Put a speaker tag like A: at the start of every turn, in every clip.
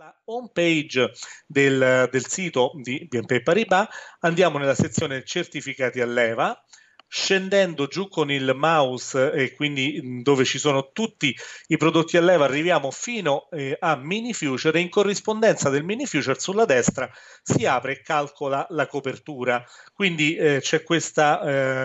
A: alla home page del, del sito di BNP Paribas, andiamo nella sezione certificati a leva, scendendo giù con il mouse e eh, quindi mm, dove ci sono tutti i prodotti a leva arriviamo fino eh, a mini future e in corrispondenza del mini future sulla destra si apre e calcola la copertura quindi eh, c'è questa,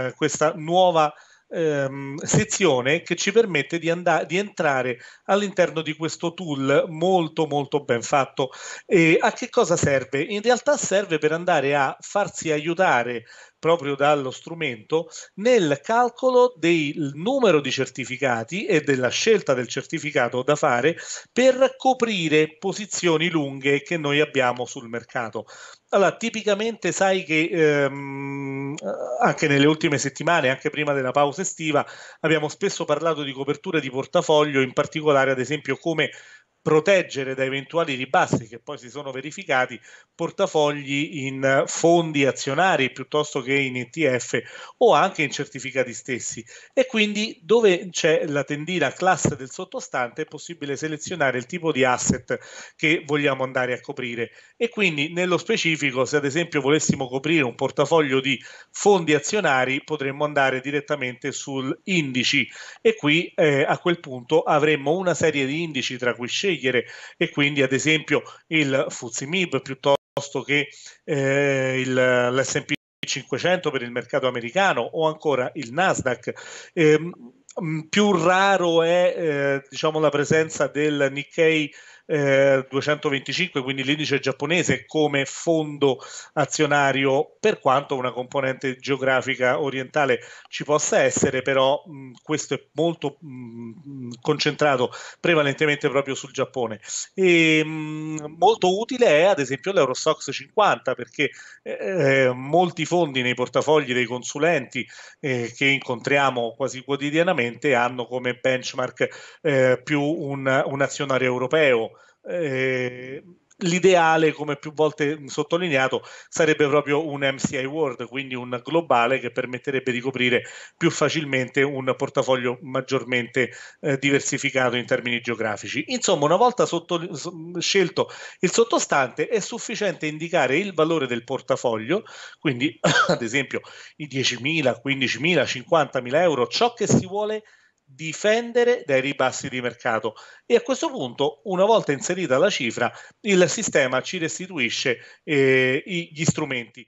A: eh, questa nuova ehm, sezione che ci permette di, andare, di entrare all'interno di questo tool molto molto ben fatto. E a che cosa serve? In realtà serve per andare a farsi aiutare proprio dallo strumento nel calcolo del numero di certificati e della scelta del certificato da fare per coprire posizioni lunghe che noi abbiamo sul mercato. Allora, tipicamente sai che ehm, anche nelle ultime settimane, anche prima della pausa pausa estiva abbiamo spesso parlato di coperture di portafoglio, in particolare ad esempio come proteggere da eventuali ribassi che poi si sono verificati portafogli in fondi azionari piuttosto che in ETF o anche in certificati stessi e quindi dove c'è la tendina classe del sottostante è possibile selezionare il tipo di asset che vogliamo andare a coprire e quindi nello specifico se ad esempio volessimo coprire un portafoglio di fondi azionari potremmo andare direttamente sul indici e qui eh, a quel punto avremmo una serie di indici tra cui scegliere scegliere e quindi ad esempio il Fuzimib piuttosto che eh, il, l'S&P 500 per il mercato americano o ancora il Nasdaq. Eh, più raro è eh, diciamo, la presenza del Nikkei 225, eh, quindi l'indice giapponese, come fondo azionario, per quanto una componente geografica orientale ci possa essere, però mh, questo è molto mh, concentrato prevalentemente proprio sul Giappone. E, mh, molto utile è ad esempio l'Eurostox 50 perché eh, molti fondi nei portafogli dei consulenti eh, che incontriamo quasi quotidianamente hanno come benchmark eh, più un, un azionario europeo eh, l'ideale, come più volte sottolineato, sarebbe proprio un MCI World, quindi un globale che permetterebbe di coprire più facilmente un portafoglio maggiormente eh, diversificato in termini geografici. Insomma, una volta sotto, scelto il sottostante, è sufficiente indicare il valore del portafoglio, quindi ad esempio i 10.000, 15.000, 50.000 euro, ciò che si vuole difendere dai ribassi di mercato e a questo punto una volta inserita la cifra il sistema ci restituisce eh, gli strumenti